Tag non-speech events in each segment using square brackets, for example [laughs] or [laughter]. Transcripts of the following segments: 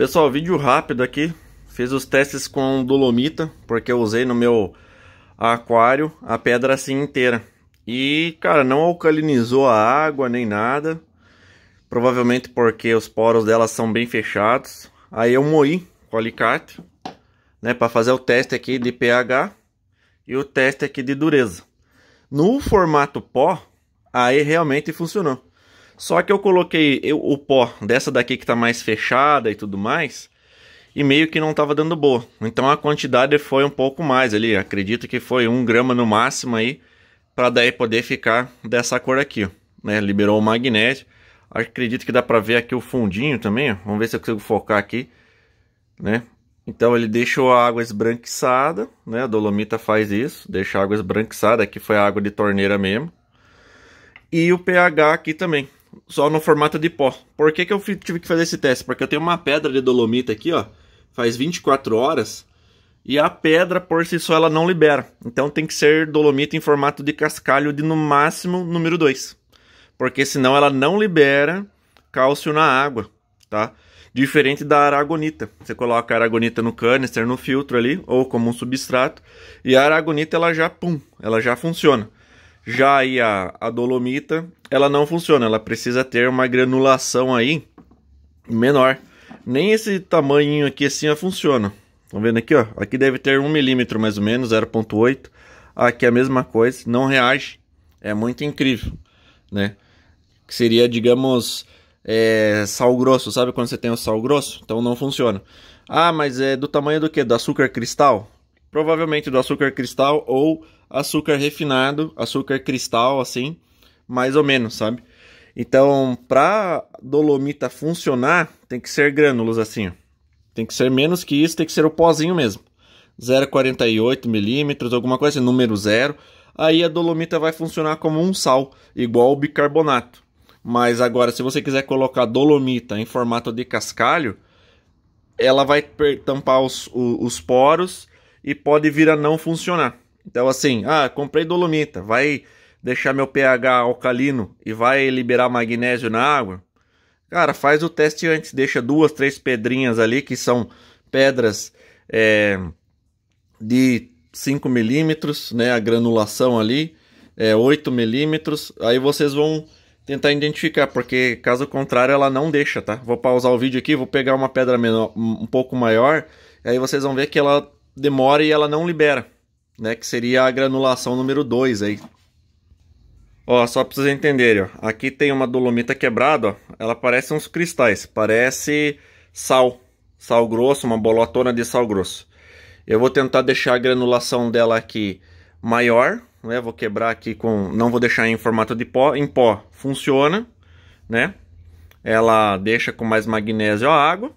Pessoal, vídeo rápido aqui. Fiz os testes com dolomita, porque eu usei no meu aquário a pedra assim inteira. E, cara, não alcalinizou a água nem nada. Provavelmente porque os poros dela são bem fechados. Aí eu moí com o alicate, né, para fazer o teste aqui de pH e o teste aqui de dureza. No formato pó, aí realmente funcionou. Só que eu coloquei eu, o pó dessa daqui que está mais fechada e tudo mais, e meio que não estava dando boa. Então a quantidade foi um pouco mais ali, acredito que foi um grama no máximo aí, para daí poder ficar dessa cor aqui, ó, né? Liberou o magnésio. Acredito que dá para ver aqui o fundinho também, ó. vamos ver se eu consigo focar aqui, né? Então ele deixou a água esbranquiçada, né? A dolomita faz isso, deixa a água esbranquiçada, aqui foi a água de torneira mesmo. E o pH aqui também, só no formato de pó. Por que, que eu tive que fazer esse teste? Porque eu tenho uma pedra de dolomita aqui, ó, faz 24 horas, e a pedra por si só ela não libera. Então tem que ser dolomita em formato de cascalho de no máximo número 2. Porque senão ela não libera cálcio na água, tá? Diferente da aragonita. Você coloca a aragonita no canister, no filtro ali, ou como um substrato, e a aragonita ela já pum, ela já funciona. Já aí a, a dolomita, ela não funciona, ela precisa ter uma granulação aí menor. Nem esse tamanho aqui assim funciona. Estão tá vendo aqui, ó? Aqui deve ter 1 milímetro mais ou menos, 0.8. Aqui é a mesma coisa, não reage. É muito incrível, né? seria, digamos, é, sal grosso, sabe quando você tem o sal grosso? Então não funciona. Ah, mas é do tamanho do que? Do açúcar cristal? provavelmente do açúcar cristal ou açúcar refinado, açúcar cristal, assim, mais ou menos, sabe? Então, para dolomita funcionar, tem que ser grânulos assim. Ó. Tem que ser menos que isso, tem que ser o pozinho mesmo. 0,48 milímetros, alguma coisa assim, número zero. Aí a dolomita vai funcionar como um sal, igual o bicarbonato. Mas agora, se você quiser colocar dolomita em formato de cascalho, ela vai tampar os, os, os poros e pode vir a não funcionar. Então, assim, ah, comprei dolomita, vai deixar meu pH alcalino e vai liberar magnésio na água? Cara, faz o teste antes, deixa duas, três pedrinhas ali que são pedras é, de 5 milímetros, né, a granulação ali, é, 8 milímetros, aí vocês vão tentar identificar, porque caso contrário ela não deixa, tá? Vou pausar o vídeo aqui, vou pegar uma pedra menor, um pouco maior, aí vocês vão ver que ela demora e ela não libera, né? Que seria a granulação número 2 aí. Ó, só para vocês entenderem, ó. Aqui tem uma dolomita quebrada, ó. Ela parece uns cristais, parece sal. Sal grosso, uma bolotona de sal grosso. Eu vou tentar deixar a granulação dela aqui maior, né? Vou quebrar aqui com... Não vou deixar em formato de pó. Em pó funciona, né? Ela deixa com mais magnésio a água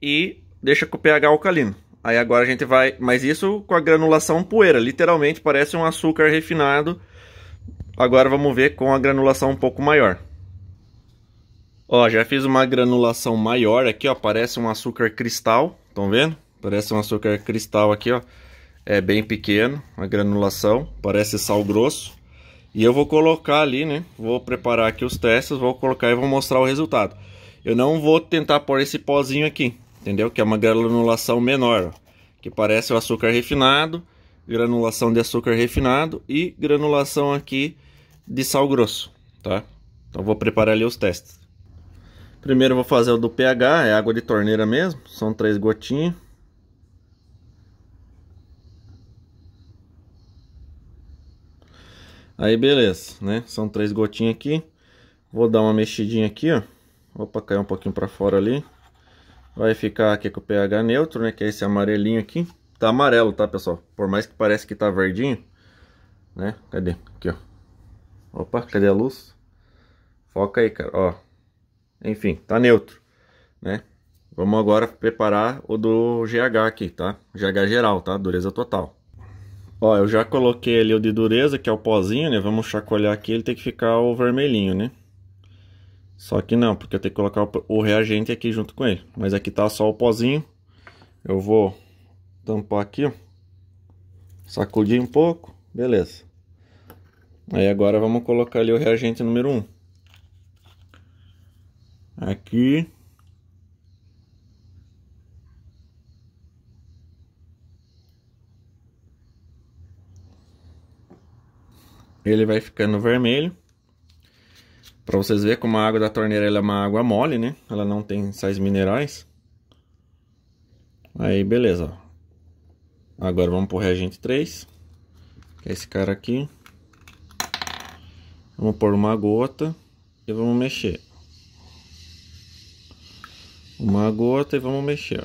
e deixa com o pH alcalino. Aí agora a gente vai, mas isso com a granulação poeira, literalmente parece um açúcar refinado. Agora vamos ver com a granulação um pouco maior. Ó, já fiz uma granulação maior aqui, ó, parece um açúcar cristal, estão vendo? Parece um açúcar cristal aqui, ó. É bem pequeno a granulação, parece sal grosso. E eu vou colocar ali, né? Vou preparar aqui os testes, vou colocar e vou mostrar o resultado. Eu não vou tentar pôr esse pozinho aqui, entendeu? Que é uma granulação menor, ó, que parece o açúcar refinado, granulação de açúcar refinado e granulação aqui de sal grosso, tá? Então vou preparar ali os testes. Primeiro vou fazer o do pH, é água de torneira mesmo, são três gotinhas. Aí beleza, né? São três gotinhas aqui. Vou dar uma mexidinha aqui, ó. Opa, caiu um pouquinho para fora ali. Vai ficar aqui com o pH neutro, né? Que é esse amarelinho aqui. Tá amarelo, tá, pessoal? Por mais que pareça que tá verdinho, né? Cadê? Aqui, ó. Opa, cadê a luz? Foca aí, cara, ó. Enfim, tá neutro, né? Vamos agora preparar o do GH aqui, tá? GH geral, tá? Dureza total. Ó, eu já coloquei ali o de dureza, que é o pozinho, né? Vamos chacoalhar aqui, ele tem que ficar o vermelhinho, né? Só que não, porque eu tenho que colocar o reagente aqui junto com ele. Mas aqui tá só o pozinho. Eu vou tampar aqui, sacudir um pouco, beleza. Aí agora vamos colocar ali o reagente número 1. Um. Aqui. Ele vai ficando vermelho. Para vocês verem como a água da torneira é uma água mole, né? Ela não tem sais minerais. Aí, beleza. Agora vamos pro reagente 3. Que é esse cara aqui. Vamos pôr uma gota e vamos mexer. Uma gota e vamos mexer.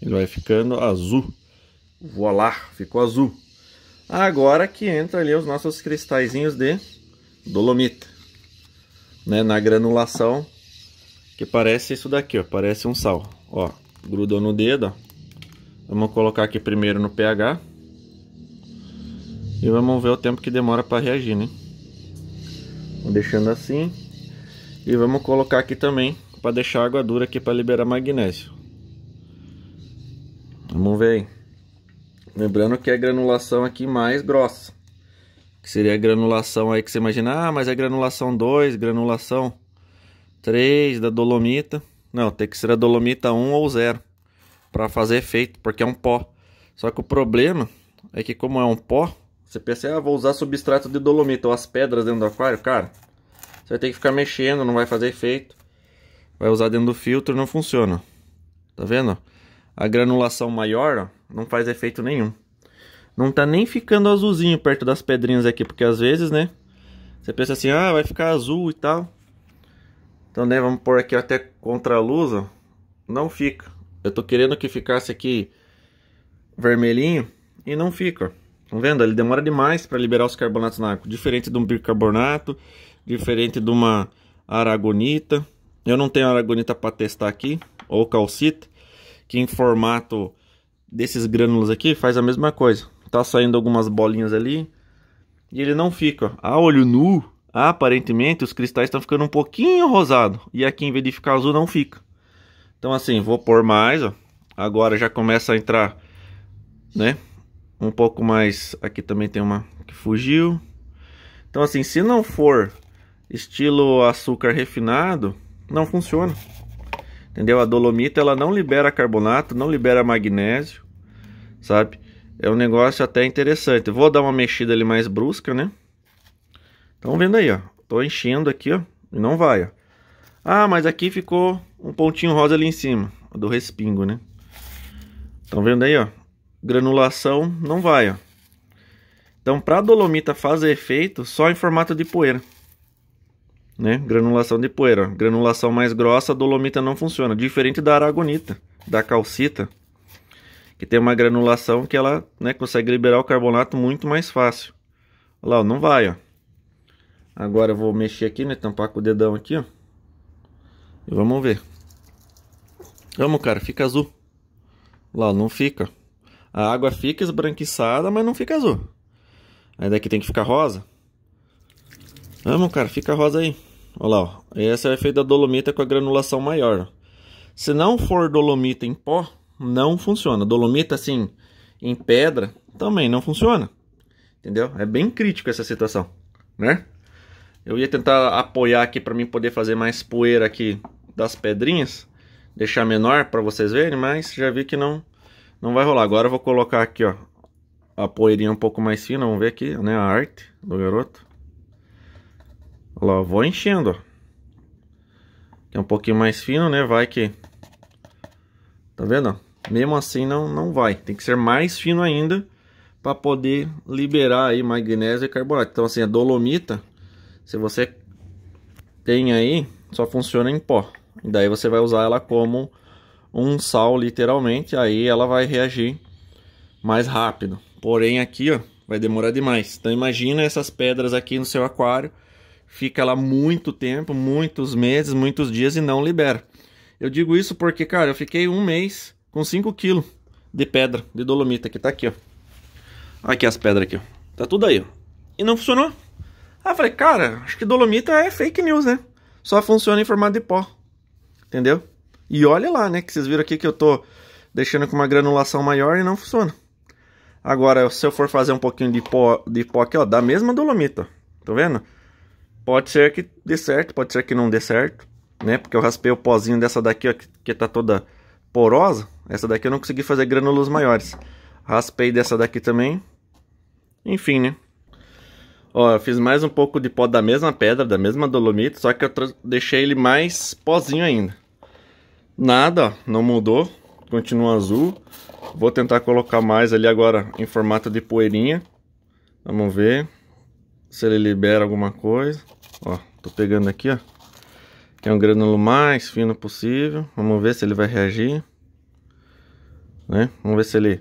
Ele vai ficando azul. Voilá, ficou azul. Agora que entra ali os nossos cristalzinhos de dolomita né, na granulação, que parece isso daqui, ó, parece um sal. Ó, grudou no dedo, ó. Vamos colocar aqui primeiro no pH. E vamos ver o tempo que demora para reagir, né? Deixando assim. E vamos colocar aqui também para deixar a água dura aqui para liberar magnésio. Vamos ver aí. Lembrando que é granulação aqui mais grossa que seria a granulação aí que você imagina, ah, mas é granulação 2, granulação 3 da dolomita. Não, tem que ser a dolomita 1 ou 0 para fazer efeito, porque é um pó. Só que o problema é que como é um pó, você pensa, ah, vou usar substrato de dolomita ou as pedras dentro do aquário, cara. Você vai ter que ficar mexendo, não vai fazer efeito. Vai usar dentro do filtro, não funciona. Tá vendo? A granulação maior não faz efeito nenhum. Não tá nem ficando azulzinho perto das pedrinhas aqui, porque às vezes, né? Você pensa assim, ah, vai ficar azul e tal. Então, né, vamos pôr aqui até contra a luz, ó. Não fica. Eu tô querendo que ficasse aqui vermelhinho e não fica, ó. Tá vendo? Ele demora demais para liberar os carbonatos na água. Diferente de um bicarbonato, diferente de uma aragonita. Eu não tenho aragonita para testar aqui, ou calcita, que em formato desses grânulos aqui faz a mesma coisa. Tá saindo algumas bolinhas ali. E ele não fica. A olho nu, aparentemente, os cristais estão ficando um pouquinho rosado. E aqui, em vez de ficar azul, não fica. Então, assim, vou pôr mais, ó. Agora já começa a entrar, né? Um pouco mais... Aqui também tem uma que fugiu. Então, assim, se não for estilo açúcar refinado, não funciona. Entendeu? A dolomita, ela não libera carbonato, não libera magnésio, sabe? É um negócio até interessante. Vou dar uma mexida ali mais brusca, né? Estão vendo aí, ó. Tô enchendo aqui, ó. E não vai, ó. Ah, mas aqui ficou um pontinho rosa ali em cima. Do respingo, né? Estão vendo aí, ó. Granulação não vai, ó. Então, pra dolomita fazer efeito, só em formato de poeira. Né? Granulação de poeira. Ó. Granulação mais grossa, dolomita não funciona. Diferente da aragonita, da calcita que tem uma granulação que ela né, consegue liberar o carbonato muito mais fácil. Olha lá, não vai, ó. Agora eu vou mexer aqui, né, tampar com o dedão aqui, ó. E vamos ver. Vamos, cara, fica azul. lá, não fica. A água fica esbranquiçada, mas não fica azul. Aí daqui tem que ficar rosa. Vamos, cara, fica rosa aí. Olha lá, ó. Esse é o efeito da dolomita com a granulação maior. Ó. Se não for dolomita em pó, não funciona. Dolomita assim em pedra também não funciona. Entendeu? É bem crítico essa situação, né? Eu ia tentar apoiar aqui para mim poder fazer mais poeira aqui das pedrinhas, deixar menor para vocês verem, mas já vi que não não vai rolar. Agora eu vou colocar aqui, ó, a poeirinha um pouco mais fina, vamos ver aqui, né, a arte do garoto. Olha lá, vou enchendo, ó. Que é um pouquinho mais fino, né, vai que... Tá vendo, mesmo assim não, não vai. Tem que ser mais fino ainda para poder liberar aí magnésio e carbonato. Então assim, a dolomita, se você tem aí, só funciona em pó. E daí você vai usar ela como um sal literalmente, aí ela vai reagir mais rápido. Porém aqui, ó, vai demorar demais. Então imagina essas pedras aqui no seu aquário, fica lá muito tempo, muitos meses, muitos dias e não libera. Eu digo isso porque, cara, eu fiquei um mês com 5 kg de pedra, de dolomita, que tá aqui, ó. Aqui as pedras aqui, ó. Tá tudo aí, ó. E não funcionou. Aí ah, eu falei, cara, acho que dolomita é fake news, né? Só funciona em formato de pó. Entendeu? E olha lá, né? Que vocês viram aqui que eu tô deixando com uma granulação maior e não funciona. Agora, se eu for fazer um pouquinho de pó, de pó aqui, ó, da mesma dolomita, tá vendo? Pode ser que dê certo, pode ser que não dê certo, né? Porque eu raspei o pozinho dessa daqui, ó, que, que tá toda porosa. Essa daqui eu não consegui fazer granulos maiores. Raspei dessa daqui também. Enfim, né? Ó, eu fiz mais um pouco de pó da mesma pedra, da mesma dolomita, só que eu deixei ele mais pozinho ainda. Nada, ó, não mudou, continua azul. Vou tentar colocar mais ali agora em formato de poeirinha. Vamos ver se ele libera alguma coisa. Ó, tô pegando aqui, ó. Tem um grânulo mais fino possível. Vamos ver se ele vai reagir. Né? Vamos ver se ele...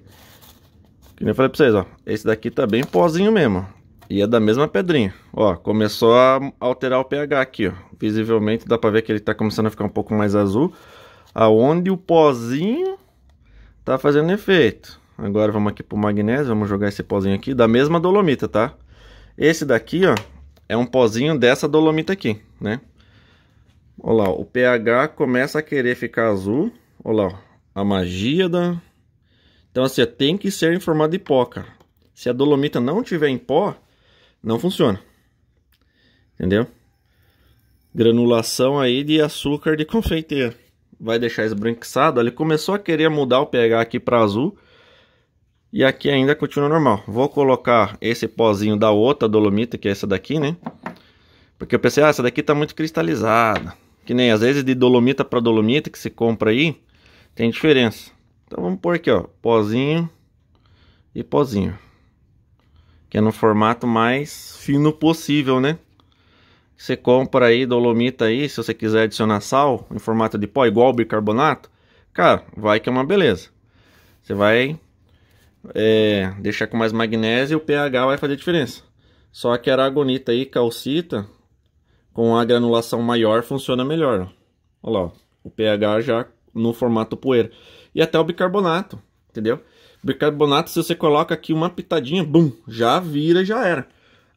Que nem eu falei pra vocês, ó. Esse daqui tá bem pozinho mesmo. E é da mesma pedrinha. Ó, começou a alterar o pH aqui, ó. Visivelmente dá pra ver que ele tá começando a ficar um pouco mais azul. Aonde o pozinho tá fazendo efeito. Agora vamos aqui pro magnésio, vamos jogar esse pozinho aqui. Da mesma dolomita, tá? Esse daqui, ó, é um pozinho dessa dolomita aqui, né? Olha lá, o pH começa a querer ficar azul. Olha lá, a magia da... Então, assim, tem que ser em formato de pó, cara. Se a dolomita não tiver em pó, não funciona. Entendeu? Granulação aí de açúcar de [laughs] confeiteiro. Vai deixar esbranquiçado. Ele começou a querer mudar o pH aqui para azul. E aqui ainda continua normal. Vou colocar esse pozinho da outra dolomita, que é essa daqui, né? Porque eu pensei, ah, essa daqui tá muito cristalizada. Que nem às vezes de dolomita para dolomita que se compra aí, tem diferença. Então vamos pôr aqui, ó, pozinho e pozinho. Que é no formato mais fino possível, né? Você compra aí dolomita aí, se você quiser adicionar sal em formato de pó, igual bicarbonato, cara, vai que é uma beleza. Você vai é, deixar com mais magnésio e o pH vai fazer diferença. Só que aragonita aí, calcita, com a granulação maior funciona melhor. Olha lá, o pH já no formato poeira. E até o bicarbonato, entendeu? Bicarbonato, se você coloca aqui uma pitadinha, bum, já vira, já era.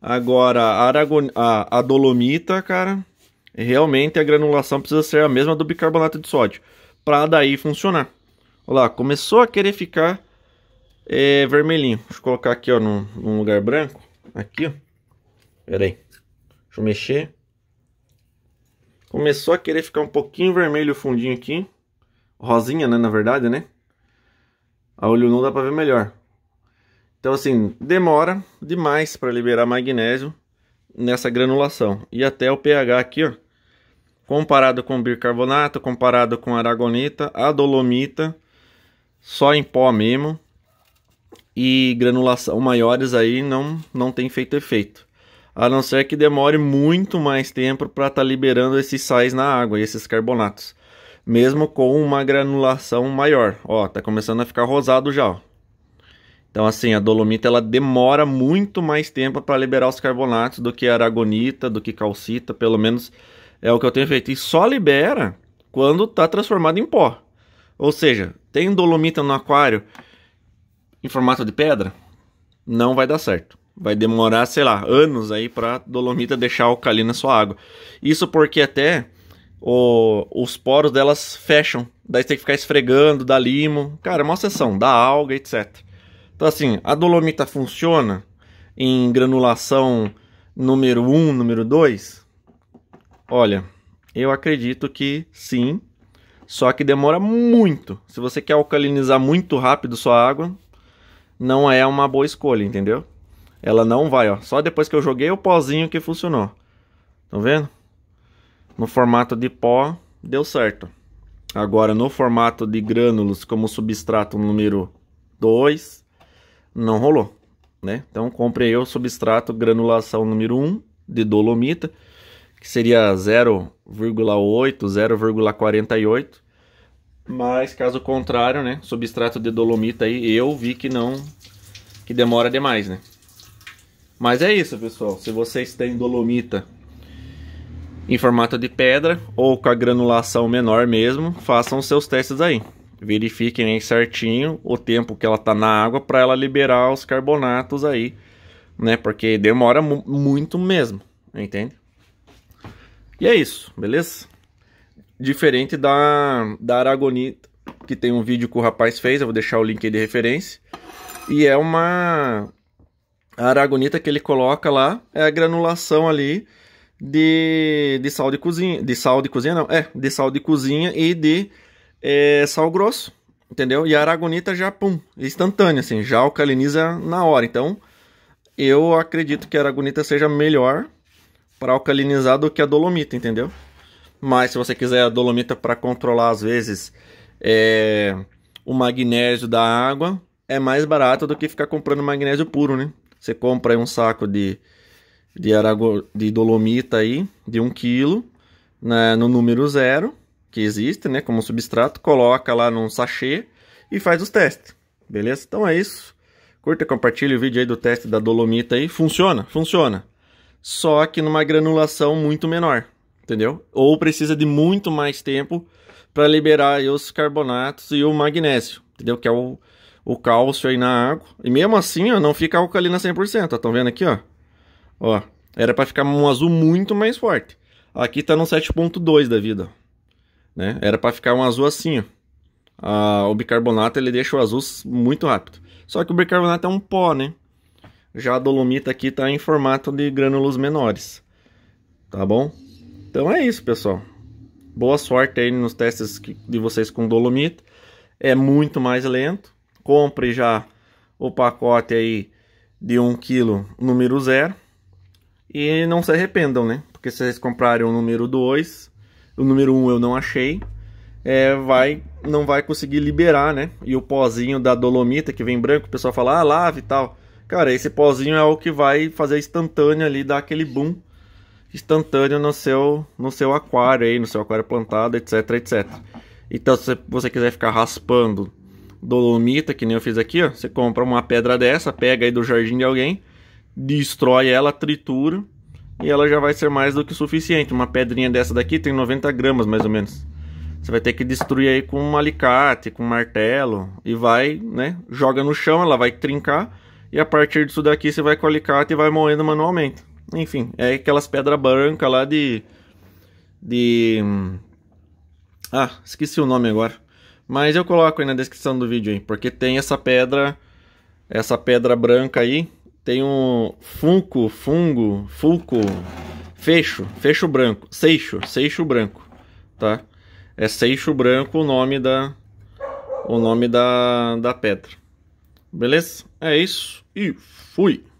Agora, a, Aragon... a, a dolomita, cara, realmente a granulação precisa ser a mesma do bicarbonato de sódio. Pra daí funcionar. Olha lá, começou a querer ficar é, vermelhinho. Deixa eu colocar aqui, ó, num, num lugar branco. Aqui, ó. Pera aí. Deixa eu mexer. Começou a querer ficar um pouquinho vermelho o fundinho aqui. Rosinha, né, na verdade, né? A olho nu dá pra ver melhor. Então, assim, demora demais para liberar magnésio nessa granulação. E até o pH aqui, ó. Comparado com bicarbonato, comparado com aragonita, a dolomita, só em pó mesmo. E granulação maiores aí não, não tem feito efeito a não ser que demore muito mais tempo para estar tá liberando esses sais na água, esses carbonatos, mesmo com uma granulação maior. Ó, tá começando a ficar rosado já. Ó. Então assim, a dolomita ela demora muito mais tempo para liberar os carbonatos do que a aragonita, do que calcita, pelo menos é o que eu tenho feito. E só libera quando está transformado em pó. Ou seja, tem dolomita no aquário em formato de pedra, não vai dar certo. Vai demorar, sei lá, anos aí para dolomita deixar alcalina sua água. Isso porque até o, os poros delas fecham. Daí você tem que ficar esfregando, dá limo. Cara, é uma sessão, dá alga, etc. Então assim, a dolomita funciona em granulação número 1, um, número 2? Olha, eu acredito que sim. Só que demora muito. Se você quer alcalinizar muito rápido sua água, não é uma boa escolha, entendeu? Ela não vai, ó. Só depois que eu joguei o pozinho que funcionou. Tá vendo? No formato de pó, deu certo. Agora, no formato de grânulos, como substrato número 2, não rolou, né? Então, comprei o substrato granulação número 1 um, de dolomita, que seria 0,8, 0,48. Mas, caso contrário, né? Substrato de dolomita aí, eu vi que não... Que demora demais, né? Mas é isso, pessoal. Se vocês têm dolomita em formato de pedra ou com a granulação menor mesmo, façam seus testes aí. Verifiquem aí certinho o tempo que ela tá na água para ela liberar os carbonatos aí, né? Porque demora muito mesmo, entende? E é isso, beleza? Diferente da, da Aragonita, que tem um vídeo que o rapaz fez, eu vou deixar o link aí de referência. E é uma a aragonita que ele coloca lá é a granulação ali de, de sal de cozinha, de sal de cozinha não, é, de sal de cozinha e de é, sal grosso, entendeu? E a aragonita já, pum, instantânea, assim, já alcaliniza na hora. Então, eu acredito que a aragonita seja melhor para alcalinizar do que a dolomita, entendeu? Mas se você quiser a dolomita para controlar, às vezes, é, o magnésio da água, é mais barato do que ficar comprando magnésio puro, né? Você compra aí um saco de, de, arago, de dolomita aí, de 1 um kg, né, no número zero, que existe, né, como substrato, coloca lá num sachê e faz os testes, beleza? Então é isso. Curta, compartilha o vídeo aí do teste da dolomita aí. Funciona? Funciona. Só que numa granulação muito menor, entendeu? Ou precisa de muito mais tempo para liberar os carbonatos e o magnésio, entendeu? Que é o, o cálcio aí na água. E mesmo assim, ó, não fica alcalina 100%, Estão vendo aqui, ó? Ó, era para ficar um azul muito mais forte. Aqui tá no 7.2 da vida, né? Era para ficar um azul assim, ó. Ah, o bicarbonato ele deixa o azul muito rápido. Só que o bicarbonato é um pó, né? Já a dolomita aqui tá em formato de grânulos menores. Tá bom? Então é isso, pessoal. Boa sorte aí nos testes de vocês com dolomita. É muito mais lento, compre já o pacote aí de 1 kg número 0 e não se arrependam, né? Porque se vocês comprarem o número 2, o número 1 um eu não achei, é, vai não vai conseguir liberar, né? E o pozinho da dolomita que vem branco, o pessoal fala: "Ah, lave e tal". Cara, esse pozinho é o que vai fazer instantâneo ali dar aquele boom instantâneo no seu no seu aquário aí, no seu aquário plantado, etc, etc. Então, se você quiser ficar raspando dolomita, que nem eu fiz aqui, ó. Você compra uma pedra dessa, pega aí do jardim de alguém, destrói ela, tritura, e ela já vai ser mais do que suficiente. Uma pedrinha dessa daqui tem 90 gramas, mais ou menos. Você vai ter que destruir aí com um alicate, com um martelo, e vai, né, joga no chão, ela vai trincar, e a partir disso daqui você vai com o alicate e vai moendo manualmente. Enfim, é aquelas pedras brancas lá de... de... Hum, ah, esqueci o nome agora. Mas eu coloco aí na descrição do vídeo aí, porque tem essa pedra, essa pedra branca aí, tem um funco, fungo, fulco, fecho, fecho branco, seixo, seixo branco, tá? É seixo branco o nome da o nome da, da pedra. Beleza? É isso e fui.